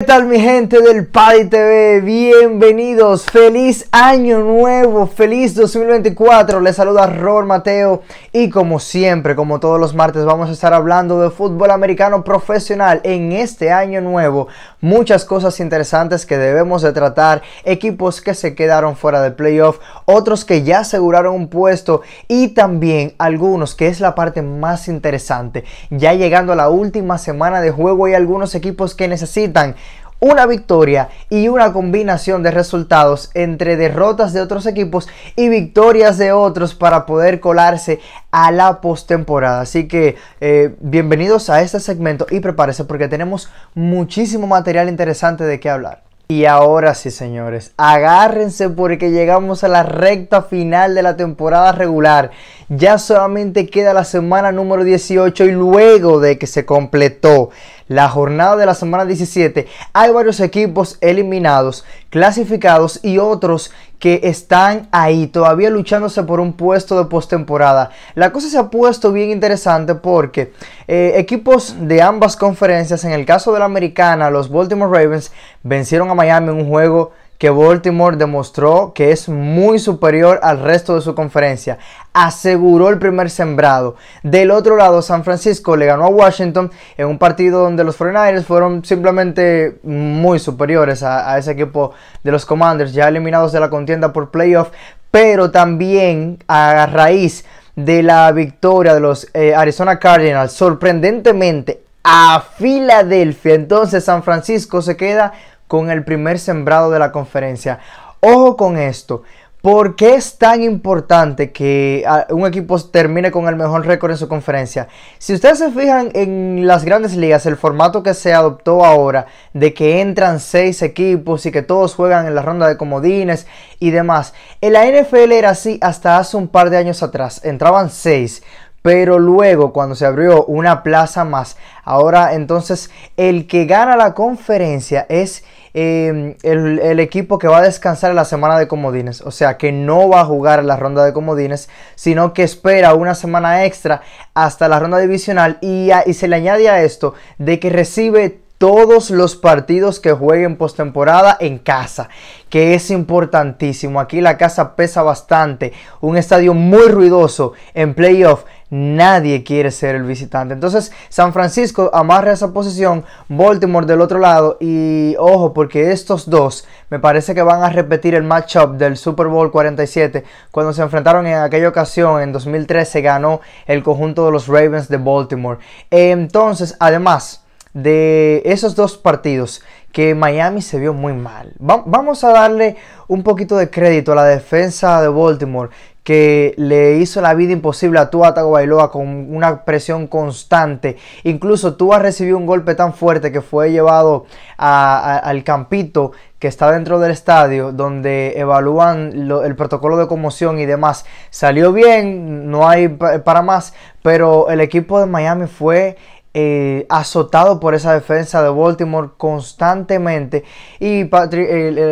¿Qué tal mi gente del Paddy TV? Bienvenidos, feliz año nuevo, feliz 2024, les saluda Ror Mateo y como siempre, como todos los martes, vamos a estar hablando de fútbol americano profesional en este año nuevo, muchas cosas interesantes que debemos de tratar, equipos que se quedaron fuera del playoff, otros que ya aseguraron un puesto y también algunos que es la parte más interesante, ya llegando a la última semana de juego y algunos equipos que necesitan una victoria y una combinación de resultados entre derrotas de otros equipos y victorias de otros para poder colarse a la postemporada. Así que eh, bienvenidos a este segmento y prepárense porque tenemos muchísimo material interesante de qué hablar. Y ahora sí, señores, agárrense porque llegamos a la recta final de la temporada regular ya solamente queda la semana número 18 y luego de que se completó la jornada de la semana 17, hay varios equipos eliminados, clasificados y otros que están ahí todavía luchándose por un puesto de postemporada. La cosa se ha puesto bien interesante porque eh, equipos de ambas conferencias, en el caso de la americana, los Baltimore Ravens vencieron a Miami en un juego que Baltimore demostró que es muy superior al resto de su conferencia. Aseguró el primer sembrado. Del otro lado, San Francisco le ganó a Washington en un partido donde los 49ers fueron simplemente muy superiores a, ese equipo de los Commanders, ya eliminados de la contienda por playoff, pero también a raíz de la victoria de los eh, Arizona Cardinals, sorprendentemente a Filadelfia. Entonces San Francisco se queda con el primer sembrado de la conferencia. Ojo con esto. ¿Por qué es tan importante que ah, un equipo termine con el mejor récord en su conferencia? Si ustedes se fijan en las grandes ligas, el formato que se adoptó ahora, de que entran seis equipos y que todos juegan en la ronda de comodines y demás, en la NFL era así hasta hace un par de años atrás, entraban seis pero luego cuando se abrió una plaza más. Ahora entonces el que gana la conferencia es em, el, equipo que va a descansar en la semana de comodines. O sea que no va a jugar la ronda de comodines, sino que espera una semana extra hasta la ronda divisional y, y se le añade a esto de que recibe todos los partidos que jueguen postemporada en casa, que es importantísimo. Aquí la casa pesa bastante, un estadio muy ruidoso en playoff Nadie quiere ser el visitante. Entonces, San Francisco amarra esa posición, Baltimore del otro lado. Y ojo, porque estos dos me parece que van a repetir el matchup del Super Bowl 47 cuando se enfrentaron en aquella ocasión en 2013. Ganó el conjunto de los Ravens de Baltimore. Entonces, además de esos dos partidos, que Miami se vio muy mal. vamos a darle un poquito de crédito a la defensa de Baltimore que le hizo la vida imposible a Tua Tagovailoa con una presión constante. Incluso Tua recibió un golpe tan fuerte que fue llevado al campito que está dentro del estadio, donde evalúan el protocolo de conmoción y demás. Salió bien, no hay para más, pero el equipo de Miami fue eh, azotado por esa defensa de Baltimore constantemente. Y Patrick,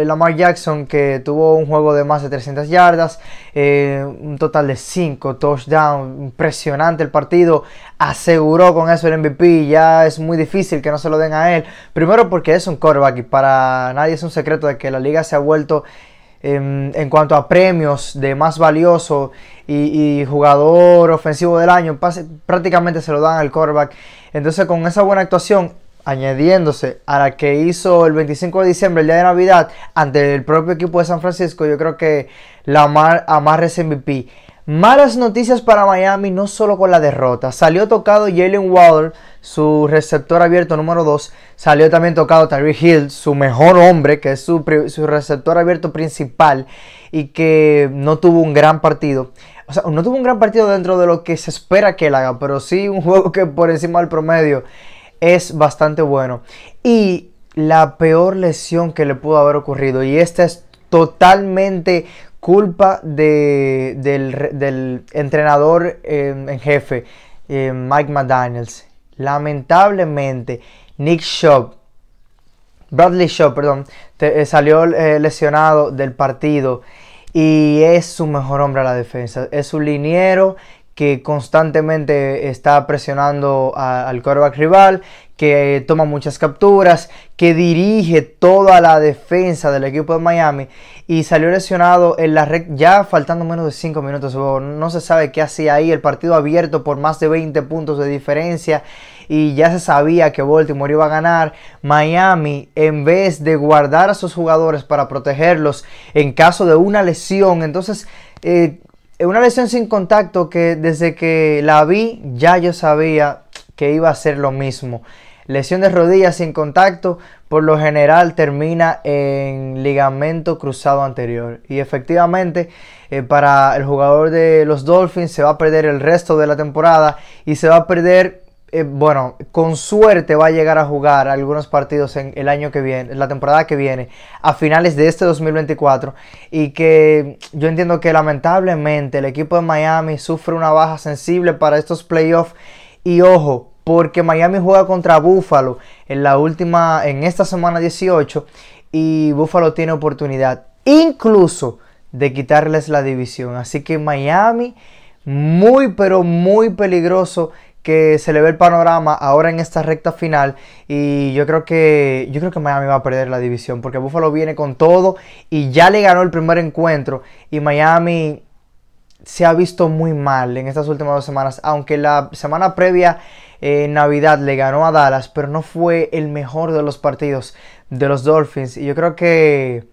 Lamar Jackson, que tuvo un juego de más de 300 yardas, eh, un total de 5 touchdowns, impresionante el partido, aseguró con eso el MVP. Ya es muy difícil que no se lo den a él. Primero porque es un quarterback y para nadie es un secreto de que la liga se ha vuelto Em, en, cuanto a premios de más valioso y, jugador ofensivo del año, prácticamente se lo dan al quarterback. Entonces con esa buena actuación, añadiéndose a la que hizo el 25 de diciembre, el día de Navidad, ante el propio equipo de San Francisco, yo creo que la más es MVP. Malas noticias para Miami, no solo con la derrota. Salió tocado Jalen Waller, su receptor abierto número 2. Salió también tocado Tyree Hill, su mejor hombre, que es su, su, receptor abierto principal y que no tuvo un gran partido. O sea, no tuvo un gran partido dentro de lo que se espera que él haga, pero sí un juego que por encima del promedio es bastante bueno. Y la peor lesión que le pudo haber ocurrido, y esta es totalmente culpa del, entrenador em, en jefe, em, Mike McDaniels. Lamentablemente, Nick Shop, Bradley Shop, perdón, eh, salió eh, lesionado del partido y es su mejor hombre a la defensa. Es un liniero que constantemente está presionando al quarterback rival, que toma muchas capturas, que dirige toda la defensa del equipo de Miami y salió lesionado en la red ya faltando menos de 5 minutos. No se sabe qué hacía ahí, el partido abierto por más de 20 puntos de diferencia y ya se sabía que Baltimore iba a ganar. Miami, en vez de guardar a sus jugadores para protegerlos en caso de una lesión, entonces eh, eh, una lesión sin contacto que desde que la vi ya yo sabía que iba a ser lo mismo. Lesión de rodillas sin contacto por lo general termina en ligamento cruzado anterior. Y efectivamente eh, para el jugador de los Dolphins se va a perder el resto de la temporada y se va a perder eh, bueno, con suerte va a llegar a jugar algunos partidos en el año que viene, la temporada que viene, a finales de este 2024. Y que yo entiendo que lamentablemente el equipo de Miami sufre una baja sensible para estos playoffs. Y ojo, porque Miami juega contra Buffalo en la última, en esta semana 18. Y Buffalo tiene oportunidad incluso de quitarles la división. Así que Miami, muy pero muy peligroso que se le ve el panorama ahora en esta recta final y yo creo que yo creo que Miami va a perder la división porque Buffalo viene con todo y ya le ganó el primer encuentro y Miami se ha visto muy mal en estas últimas dos semanas, aunque la semana previa eh, en Navidad le ganó a Dallas, pero no fue el mejor de los partidos de los Dolphins y yo creo que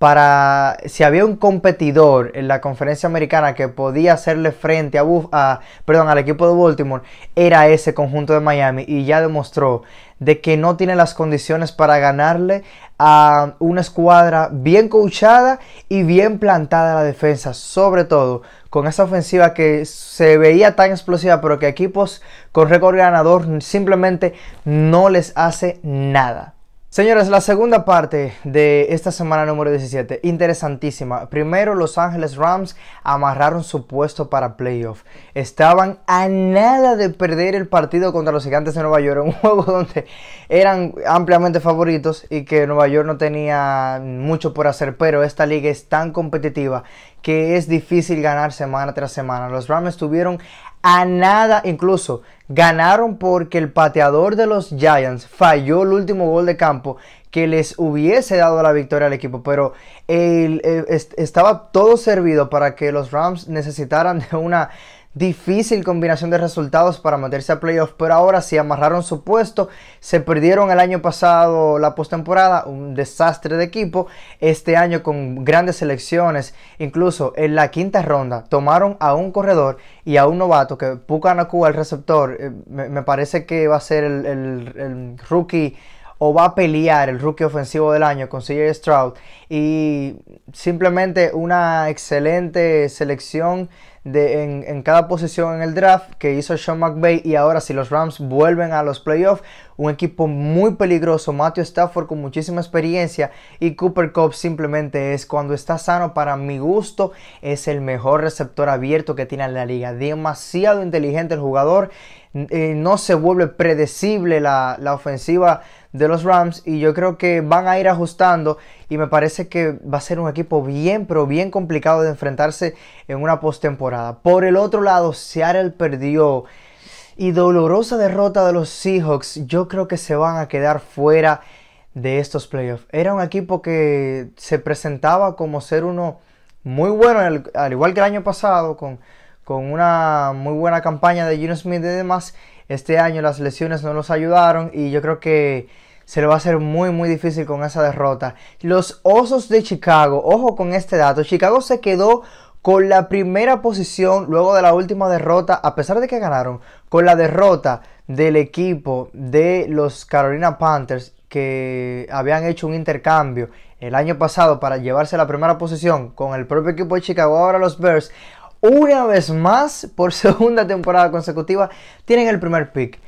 para si había un competidor en la conferencia americana que podía hacerle frente a, perdón, al equipo de Baltimore, era ese conjunto de Miami y ya demostró de que no tiene las condiciones para ganarle a una escuadra bien coachada y bien plantada la defensa, sobre todo con esa ofensiva que se veía tan explosiva, pero que equipos con récord ganador simplemente no les hace nada. Señores, la segunda parte de esta semana número 17, interesantísima. Primero, Los Ángeles Rams amarraron su puesto para playoff. Estaban a nada de perder el partido contra los Gigantes de Nueva York, un juego donde eran ampliamente favoritos y que Nueva York no tenía mucho por hacer, pero esta liga es tan competitiva que es difícil ganar semana tras semana. Los Rams tuvieron a nada, incluso ganaron porque el pateador de los Giants falló el último gol de campo que les hubiese dado la victoria al equipo, pero eh, estaba todo servido para que los Rams necesitaran de una difícil combinación de resultados para meterse a playoffs, pero ahora sí amarraron su puesto, se perdieron el año pasado la postemporada, un desastre de equipo, este año con grandes selecciones, incluso en la quinta ronda tomaron a un corredor y a un novato que Pucanacua, el receptor, eh, me, parece que va a ser el, el, el rookie o va a pelear el rookie ofensivo del año con CJ Stroud y simplemente una excelente selección en, cada posición en el draft que hizo Sean McVay y ahora si los Rams vuelven a los playoffs, un equipo muy peligroso, Matthew Stafford con muchísima experiencia y Cooper Cup simplemente es cuando está sano para mi gusto es el mejor receptor abierto que tiene la liga, demasiado inteligente el jugador, eh, no se vuelve predecible la, la ofensiva de los Rams y yo creo que van a ir ajustando y me parece que va a ser un equipo bien, pero bien complicado de enfrentarse en una postemporada. Por el otro lado, Seattle perdió y dolorosa derrota de los Seahawks. Yo creo que se van a quedar fuera de estos playoffs. Era un equipo que se presentaba como ser uno muy bueno, al igual que el año pasado, con, con una muy buena campaña de Gino Smith y demás. Este año las lesiones no nos ayudaron y yo creo que se le va a hacer muy muy difícil con esa derrota. Los Osos de Chicago, ojo con este dato, Chicago se quedó con la primera posición luego de la última derrota, a pesar de que ganaron, con la derrota del equipo de los Carolina Panthers que habían hecho un intercambio el año pasado para llevarse la primera posición con el propio equipo de Chicago, ahora los Bears una vez más, por segunda temporada consecutiva, tienen el primer pick.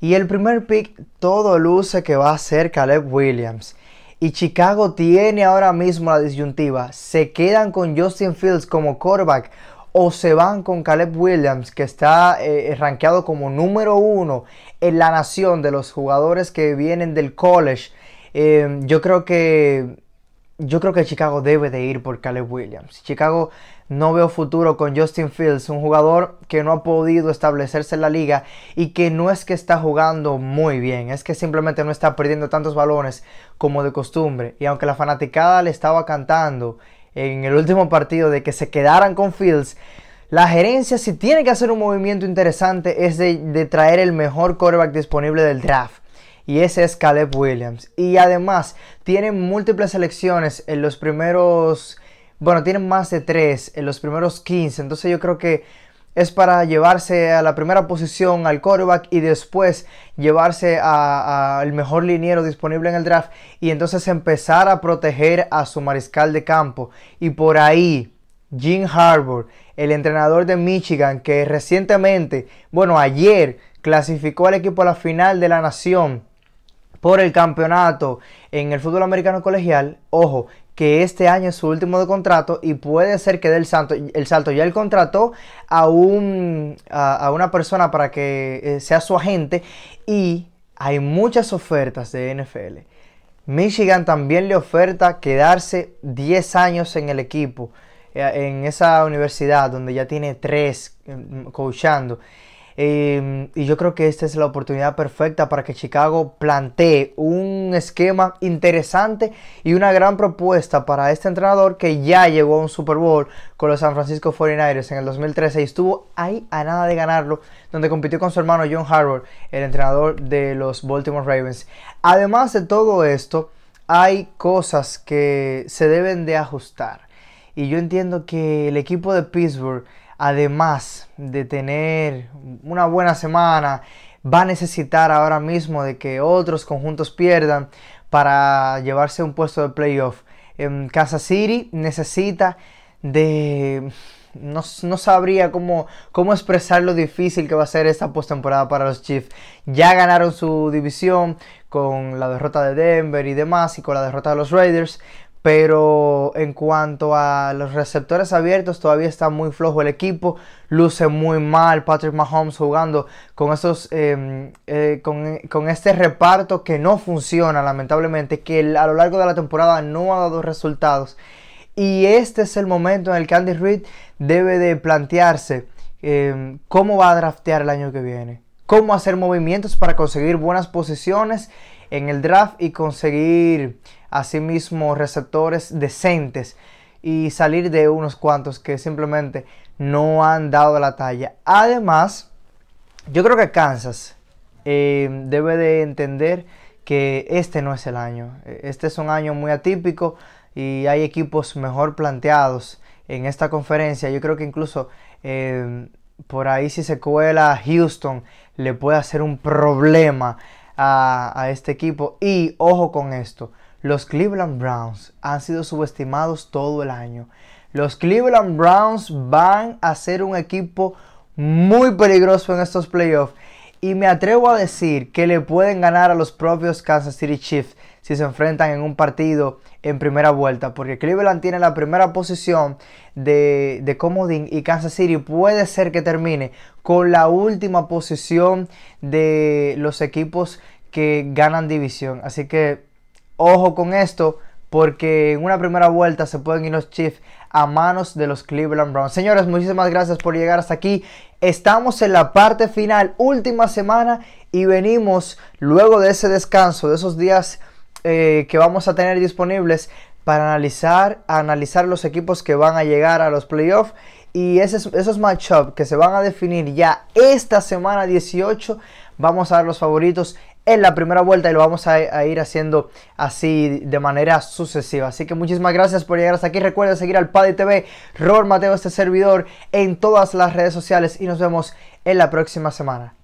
Y el primer pick todo luce que va a ser Caleb Williams. Y Chicago tiene ahora mismo la disyuntiva. ¿Se quedan con Justin Fields como quarterback o se van con Caleb Williams, que está eh, rankeado como número uno en la nación de los jugadores que vienen del college? Eh, yo creo que yo creo que Chicago debe de ir por Caleb Williams. Chicago no veo futuro con Justin Fields, un jugador que no ha podido establecerse en la liga y que no es que está jugando muy bien, es que simplemente no está perdiendo tantos balones como de costumbre. Y aunque la fanaticada le estaba cantando en el último partido de que se quedaran con Fields, la gerencia si tiene que hacer un movimiento interesante es de, traer el mejor quarterback disponible del draft y ese es Caleb Williams. Y además tiene múltiples selecciones en los primeros, bueno, tiene más de tres en los primeros 15, entonces yo creo que es para llevarse a la primera posición al quarterback y después llevarse al mejor liniero disponible en el draft y entonces empezar a proteger a su mariscal de campo. Y por ahí, Jim Harbour, el entrenador de Michigan, que recientemente, bueno, ayer clasificó al equipo a la final de la nación por el campeonato en el fútbol americano colegial. Ojo, que este año es su último de contrato y puede ser que dé el salto. El salto. Ya el contrató a, a, a una persona para que eh, sea su agente y hay muchas ofertas de NFL. Michigan también le oferta quedarse 10 años en el equipo, eh, en esa universidad donde ya tiene 3 mm, coachando. Em, y yo creo que esta es la oportunidad perfecta para que Chicago plantee un esquema interesante y una gran propuesta para este entrenador que ya llegó a un Super Bowl con los San Francisco 49ers en el 2013 y estuvo ahí a nada de ganarlo, donde compitió con su hermano John Harbaugh, el entrenador de los Baltimore Ravens. Además de todo esto, hay cosas que se deben de ajustar. Y yo entiendo que el equipo de Pittsburgh además de tener una buena semana, va a necesitar ahora mismo de que otros conjuntos pierdan para llevarse un puesto de playoff. En em, casa City necesita de... No, no sabría cómo, cómo, expresar lo difícil que va a ser esta postemporada para los Chiefs. Ya ganaron su división con la derrota de Denver y demás y con la derrota de los Raiders, pero en cuanto a los receptores abiertos, todavía está muy flojo el equipo, luce muy mal Patrick Mahomes jugando con, esos, em, eh, con, este reparto que no funciona lamentablemente, que a lo largo de la temporada no ha dado resultados. Y este es el momento en el que Andy Reid debe de plantearse em, cómo va a draftear el año que viene cómo hacer movimientos para conseguir buenas posiciones en el draft y conseguir asimismo receptores decentes y salir de unos cuantos que simplemente no han dado la talla. Además, yo creo que Kansas eh, debe de entender que este no es el año. Este es un año muy atípico y hay equipos mejor planteados en esta conferencia. Yo creo que incluso eh, por ahí si se cuela Houston le puede hacer un problema a, a, este equipo. Y ojo con esto, los Cleveland Browns han sido subestimados todo el año. Los Cleveland Browns van a ser un equipo muy peligroso en estos playoffs. Y me atrevo a decir que le pueden ganar a los propios Kansas City Chiefs si se enfrentan en un partido en primera vuelta, porque Cleveland tiene la primera posición de, Comodín y Kansas City puede ser que termine con la última posición de los equipos que ganan división. Así que ojo con esto, porque en una primera vuelta se pueden ir los Chiefs a manos de los Cleveland Browns. Señores, muchísimas gracias por llegar hasta aquí. Estamos en la parte final, última semana, y venimos luego de ese descanso, de esos días eh, que vamos a tener disponibles para analizar, analizar los equipos que van a llegar a los playoffs. Y esos, esos matchups que se van a definir ya esta semana 18, vamos a dar los favoritos en la primera vuelta y lo vamos a, ir haciendo así de manera sucesiva. Así que muchísimas gracias por llegar hasta aquí. Recuerda seguir al Paddy TV, Ror Mateo, este servidor, en todas las redes sociales y nos vemos en la próxima semana.